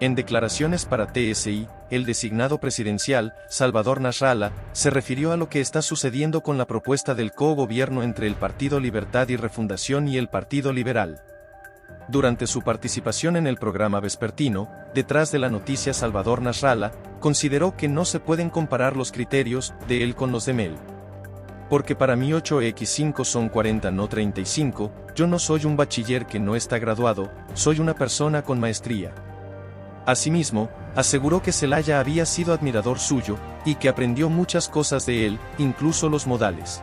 En declaraciones para TSI, el designado presidencial, Salvador Nasralla, se refirió a lo que está sucediendo con la propuesta del co-gobierno entre el Partido Libertad y Refundación y el Partido Liberal. Durante su participación en el programa vespertino, detrás de la noticia Salvador Nasralla, consideró que no se pueden comparar los criterios de él con los de Mel. Porque para mí 8x5 son 40 no 35, yo no soy un bachiller que no está graduado, soy una persona con maestría. Asimismo, aseguró que Zelaya había sido admirador suyo, y que aprendió muchas cosas de él, incluso los modales.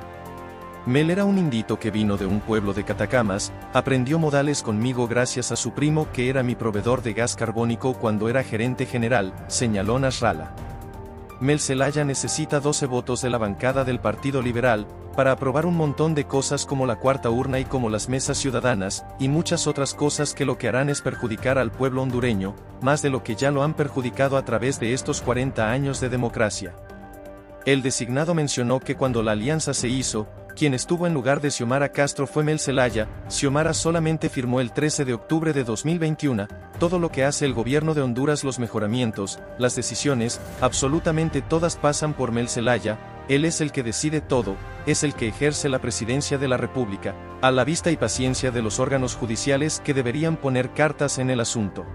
Mel era un indito que vino de un pueblo de Catacamas, aprendió modales conmigo gracias a su primo que era mi proveedor de gas carbónico cuando era gerente general, señaló Nasralla. Mel Zelaya necesita 12 votos de la bancada del Partido Liberal, para aprobar un montón de cosas como la cuarta urna y como las mesas ciudadanas, y muchas otras cosas que lo que harán es perjudicar al pueblo hondureño, más de lo que ya lo han perjudicado a través de estos 40 años de democracia. El designado mencionó que cuando la alianza se hizo, quien estuvo en lugar de Xiomara Castro fue Mel Zelaya, Xiomara solamente firmó el 13 de octubre de 2021, todo lo que hace el gobierno de Honduras los mejoramientos, las decisiones, absolutamente todas pasan por Mel Zelaya, él es el que decide todo, es el que ejerce la presidencia de la República, a la vista y paciencia de los órganos judiciales que deberían poner cartas en el asunto.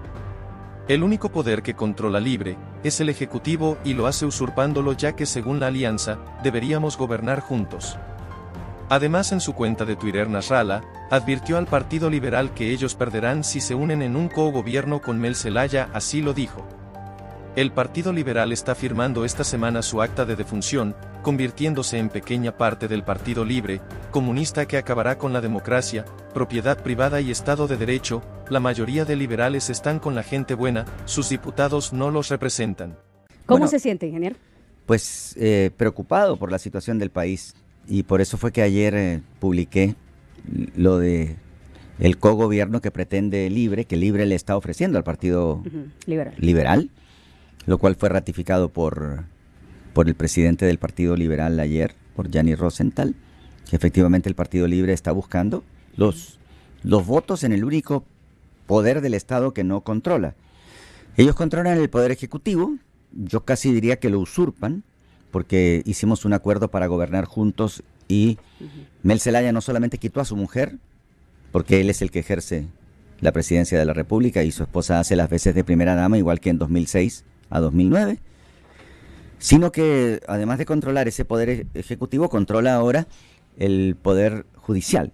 El único poder que controla libre, es el Ejecutivo y lo hace usurpándolo ya que según la alianza, deberíamos gobernar juntos. Además en su cuenta de Twitter Nasralla, advirtió al Partido Liberal que ellos perderán si se unen en un co-gobierno con Mel Zelaya, así lo dijo. El Partido Liberal está firmando esta semana su acta de defunción, convirtiéndose en pequeña parte del Partido Libre, comunista que acabará con la democracia, propiedad privada y Estado de Derecho, la mayoría de liberales están con la gente buena, sus diputados no los representan. ¿Cómo se siente, ingeniero? Pues eh, preocupado por la situación del país y por eso fue que ayer eh, publiqué lo de el cogobierno que pretende Libre, que Libre le está ofreciendo al Partido liberal. lo cual fue ratificado por, por el presidente del Partido Liberal ayer, por Gianni Rosenthal, que efectivamente el Partido Libre está buscando los, los votos en el único poder del Estado que no controla. Ellos controlan el poder ejecutivo, yo casi diría que lo usurpan, porque hicimos un acuerdo para gobernar juntos y Mel Zelaya no solamente quitó a su mujer, porque él es el que ejerce la presidencia de la República y su esposa hace las veces de primera dama, igual que en 2006 a 2009, sino que además de controlar ese poder e-, ejecutivo, controla ahora el poder judicial.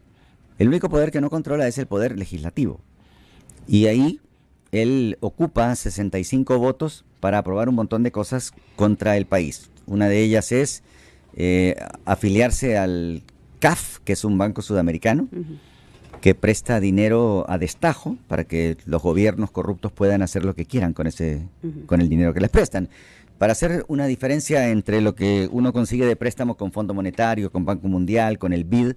El único poder que no controla es el poder legislativo. Y ahí él ocupa 65 votos para aprobar un montón de cosas contra el país. Una de ellas es eh, afiliarse al CAF, que es un banco sudamericano, que presta dinero a destajo para que los gobiernos corruptos puedan hacer lo que quieran con, ese, con el dinero que les prestan. Para hacer una diferencia entre lo que uno consigue de préstamo con Fondo Monetario, con Banco Mundial, con el BID,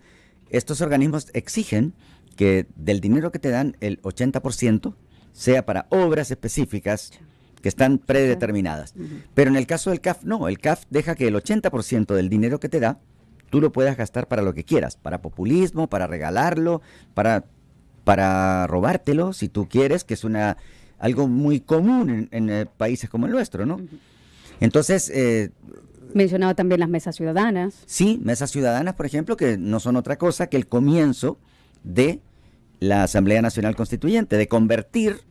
estos organismos exigen que del dinero que te dan el 80% sea para obras específicas que están predeterminadas. Pero en el caso del CAF, no, el CAF deja que el 80% del dinero que te da, tú lo puedas gastar para lo que quieras, para populismo, para regalarlo, para, para robártelo, si tú quieres, que es una algo muy común en, eh, países como el nuestro, ¿no? Entonces... Eh, Mencionaba también las mesas ciudadanas. Sí, mesas ciudadanas, por ejemplo, que no son otra cosa que el comienzo de la Asamblea Nacional Constituyente, de convertir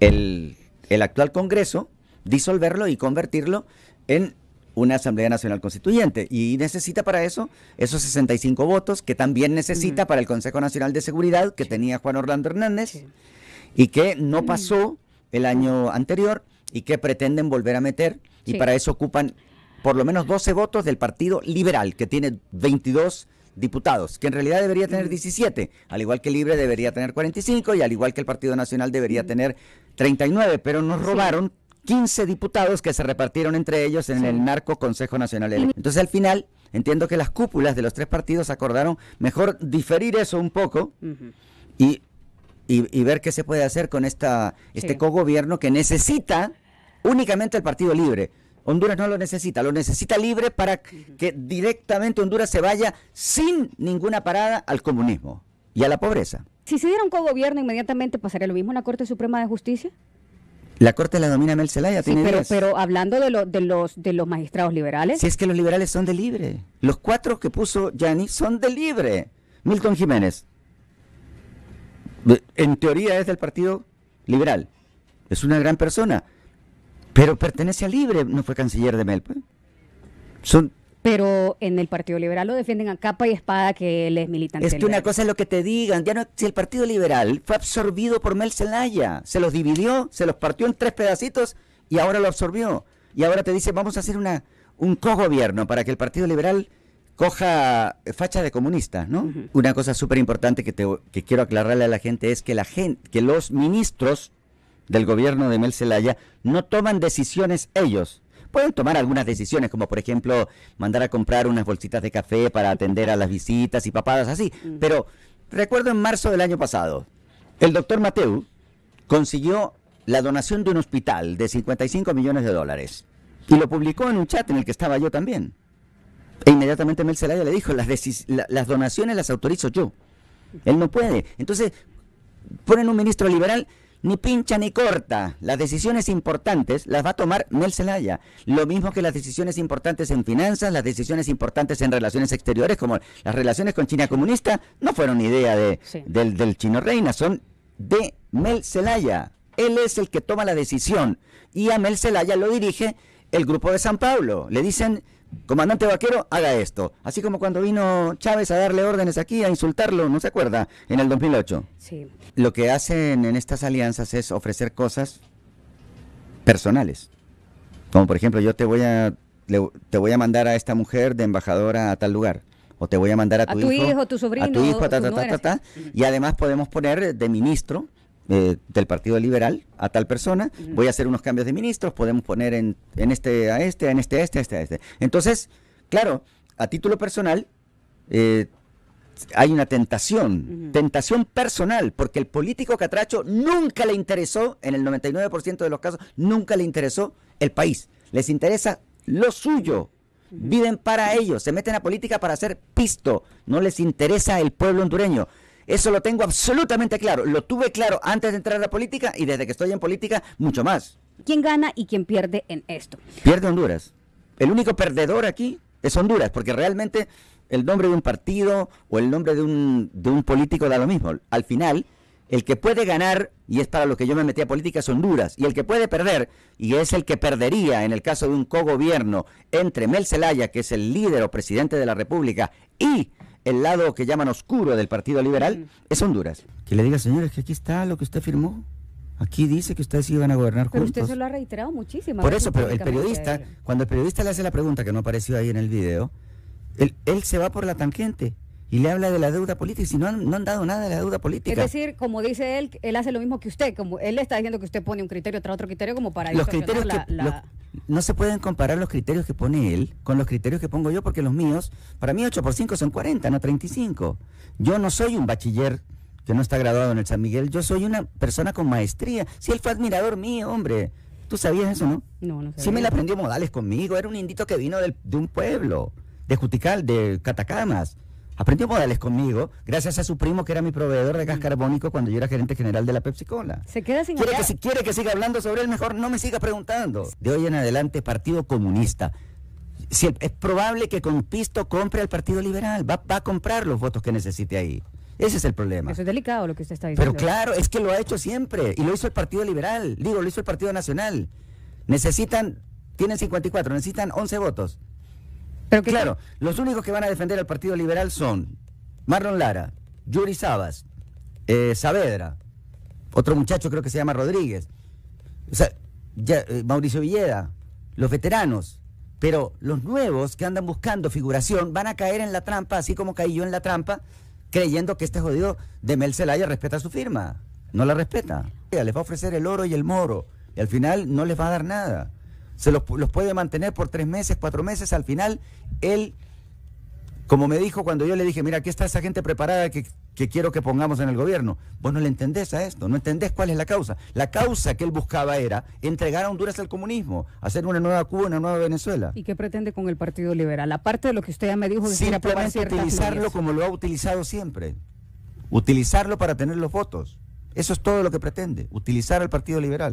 el, el actual Congreso, disolverlo y convertirlo en una Asamblea Nacional Constituyente. Y necesita para eso esos 65 votos que también necesita para el Consejo Nacional de Seguridad que tenía Juan Orlando Hernández y que no pasó el año anterior y que pretenden volver a meter y para eso ocupan por lo menos 12 votos del Partido Liberal que tiene 22 diputados, que en realidad debería tener 17, al igual que Libre debería tener 45 y al igual que el Partido Nacional debería tener 39, pero nos robaron 15 diputados que se repartieron entre ellos en el narco Consejo Nacional Entonces al final entiendo que las cúpulas de los tres partidos acordaron mejor diferir eso un poco y, y, ver qué se puede hacer con esta, este cogobierno que necesita únicamente el Partido Libre. Honduras no lo necesita, lo necesita libre para que directamente Honduras se vaya sin ninguna parada al comunismo y a la pobreza. Si se diera un co-gobierno inmediatamente pasaría lo mismo en la Corte Suprema de Justicia. La corte la domina Mel Zelaya, pero, pero hablando de, lo, de, los, de los magistrados liberales. Si es que los liberales son de libre. Los cuatro que puso Yanni son de libre. Milton Jiménez. En teoría es del Partido Liberal. Es una gran persona. Pero pertenece a libre. No fue canciller de Mel. Son pero en el Partido Liberal lo defienden a capa y espada que les es militante. Es que una cosa es lo que te digan, ya no, si el Partido Liberal fue absorbido por Mel Zelaya, se los dividió, se los partió en tres pedacitos y ahora lo absorbió. Y ahora te dice, vamos a hacer una, un cogobierno para que el Partido Liberal coja facha de comunista, ¿no? Una cosa súper importante que, te, que quiero aclararle a la gente es que, la gente, que los ministros del gobierno de Mel Zelaya no toman decisiones ellos, pueden tomar algunas decisiones, como por ejemplo mandar a comprar unas bolsitas de café para atender a las visitas y papadas así. Mm. Pero recuerdo en marzo del año pasado, el doctor Mateu consiguió la donación de un hospital de 55 millones de dólares y lo publicó en un chat en el que estaba yo también. E inmediatamente Mel Zelaya le dijo, las, las donaciones las autorizo yo. Él no puede. Entonces, ponen un ministro liberal ni pincha ni corta. Las decisiones importantes las va a tomar Mel Zelaya. Lo mismo que las decisiones importantes en finanzas, las decisiones importantes en relaciones exteriores, como las relaciones con China comunista, no fueron idea de, del, del chino reina, son de Mel Zelaya. Él es el que toma la decisión y a Mel Zelaya lo dirige el grupo de San Pablo. Le dicen, comandante vaquero, haga esto. Así como cuando vino Chávez a darle órdenes aquí, a insultarlo, ¿no se acuerda? En el 2008. Sí. Lo que hacen en estas alianzas es ofrecer cosas personales. Como por ejemplo, yo te voy a, te voy a mandar a esta mujer de embajadora a tal lugar. O te voy a mandar a tu, a tu hijo, tu a tu hijo, a ta, ta, y además podemos poner de ministro del Partido Liberal a tal persona, voy a hacer unos cambios de ministros, podemos poner en, en este a este, en este a este, a este a este. Entonces, claro, a título personal, eh, hay una tentación, tentación personal, porque el político catracho nunca le interesó, en el 99% de los casos, nunca le interesó el país. Les interesa lo suyo. Viven para ellos, se meten a política para hacer pisto. No les interesa el pueblo hondureño. Eso lo tengo absolutamente claro. Lo tuve claro antes de entrar a la política y desde que estoy en política, mucho más. ¿Quién gana y quién pierde en esto? Pierde Honduras. El único perdedor aquí es Honduras, porque realmente el nombre de un partido o el nombre de un, político da lo mismo. Al final, el que puede ganar, y es para lo que yo me metí a política, es Honduras. Y el que puede perder, y es el que perdería en el caso de un cogobierno entre Mel Zelaya, que es el líder o presidente de la República, y el lado que llaman oscuro del Partido Liberal, es Honduras. Que le diga, señores, que aquí está lo que usted firmó. Aquí dice que ustedes iban a gobernar juntos. Pero usted se lo ha reiterado muchísimo. Por eso, pero el periodista, cuando el periodista le hace la pregunta que no apareció ahí en el video, él se va por la tangente y le habla de la deuda política, y si no han, no han dado nada de la deuda política. Es decir, como dice él, él hace lo mismo que usted, como él le está diciendo que usted pone un criterio tras otro criterio como para los criterios la, no se pueden comparar los criterios que pone él con los criterios que pongo yo, porque los míos, para mí 8 por 5 son 40, no 35. Yo no soy un bachiller que no está graduado en el San Miguel, yo soy una persona con maestría. Si él fue admirador mío, hombre, ¿tú sabías eso, no? No, no si me la aprendió modales conmigo, era un indito que vino de un pueblo, de Jutical, de Catacamas Aprendió modales conmigo, gracias a su primo que era mi proveedor de gas carbónico cuando yo era gerente general de la Pepsi Cola. Se queda sin quiere que, si, quiere que siga hablando sobre él, mejor no me siga preguntando. De hoy en adelante, Partido Comunista. es probable que con Pisto compre al Partido Liberal, va, va a comprar los votos que necesite ahí. Ese es el problema. Eso es delicado lo que usted está diciendo. Pero claro, es que lo ha hecho siempre. Y lo hizo el Partido Liberal. Digo, lo hizo el Partido Nacional. Necesitan, tienen 54, necesitan 11 votos claro, los únicos que van a defender al Partido Liberal son Marlon Lara, Yuri Sabas, eh, Saavedra, otro muchacho creo que se llama Rodríguez, sea, eh, Mauricio Villeda, los veteranos. Pero los nuevos que andan buscando figuración van a caer en la trampa, así como caí yo en la trampa, creyendo que este jodido de Mel Zelaya respeta su firma. No la respeta. Les va a ofrecer el oro y el moro. Y al final no les va a dar nada se los, los, puede mantener por tres meses, cuatro meses, al final él, como me dijo cuando yo le dije, mira, aquí está esa gente preparada que, quiero que pongamos en el gobierno, vos no le entendés a esto, no entendés cuál es la causa. La causa que él buscaba era entregar a Honduras al comunismo, hacer una nueva Cuba, una nueva Venezuela. ¿Y qué pretende con el Partido Liberal? Aparte de lo que usted ya me dijo, simplemente utilizarlo como lo ha utilizado siempre, utilizarlo para tener los votos. Eso es todo lo que pretende, utilizar al Partido Liberal.